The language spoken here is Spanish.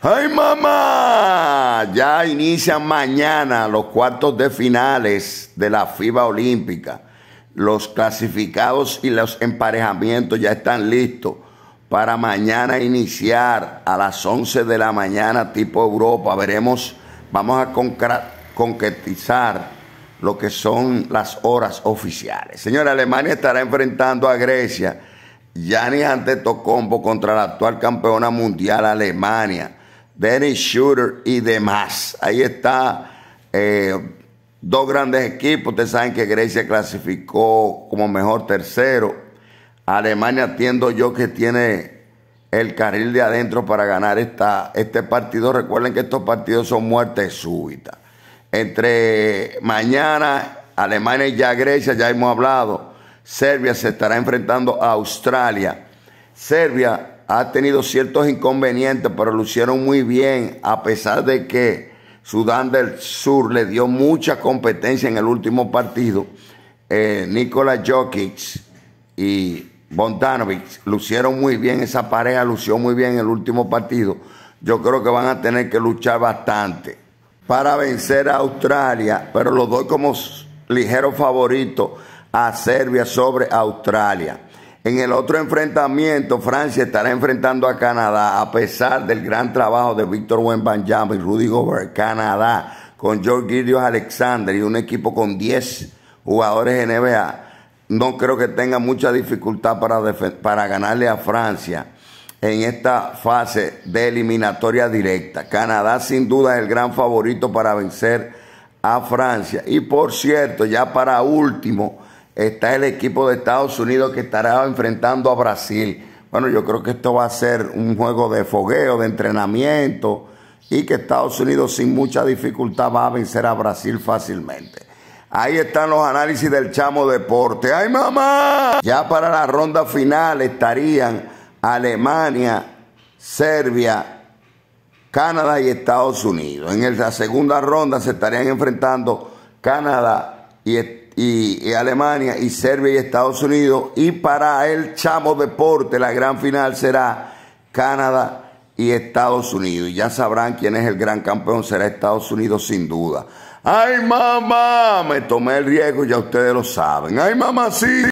¡Ay, mamá! Ya inician mañana los cuartos de finales de la FIBA Olímpica. Los clasificados y los emparejamientos ya están listos para mañana iniciar a las 11 de la mañana tipo Europa. Veremos, vamos a concretizar lo que son las horas oficiales. Señora, Alemania estará enfrentando a Grecia. Gianni Antetokounmpo contra la actual campeona mundial Alemania Dennis Shooter y demás. Ahí está. Eh, dos grandes equipos. Ustedes saben que Grecia clasificó como mejor tercero. Alemania entiendo yo que tiene el carril de adentro para ganar esta, este partido. Recuerden que estos partidos son muertes súbitas. Entre mañana, Alemania y ya Grecia, ya hemos hablado. Serbia se estará enfrentando a Australia. Serbia ha tenido ciertos inconvenientes, pero lucieron muy bien, a pesar de que Sudán del Sur le dio mucha competencia en el último partido. Eh, Nikola Jokic y Bondanovic lucieron muy bien, esa pareja lució muy bien en el último partido. Yo creo que van a tener que luchar bastante para vencer a Australia, pero lo doy como ligero favorito a Serbia sobre Australia. En el otro enfrentamiento, Francia estará enfrentando a Canadá, a pesar del gran trabajo de Víctor Wembanyama y Rudy Gobert. Canadá, con George Gideon Alexander y un equipo con 10 jugadores en NBA, no creo que tenga mucha dificultad para ganarle a Francia en esta fase de eliminatoria directa. Canadá sin duda es el gran favorito para vencer a Francia. Y por cierto, ya para último, está el equipo de Estados Unidos que estará enfrentando a Brasil. Bueno, yo creo que esto va a ser un juego de fogueo, de entrenamiento, y que Estados Unidos sin mucha dificultad va a vencer a Brasil fácilmente. Ahí están los análisis del Chamo Deporte. ¡Ay, mamá! Ya para la ronda final estarían Alemania, Serbia, Canadá y Estados Unidos. En la segunda ronda se estarían enfrentando Canadá y Estados y, Alemania y Serbia y Estados Unidos. Y para el Chamo Deporte la gran final será Canadá y Estados Unidos. Y ya sabrán quién es el gran campeón, será Estados Unidos sin duda. Ay mamá, me tomé el riesgo, ya ustedes lo saben. Ay mamá, sí.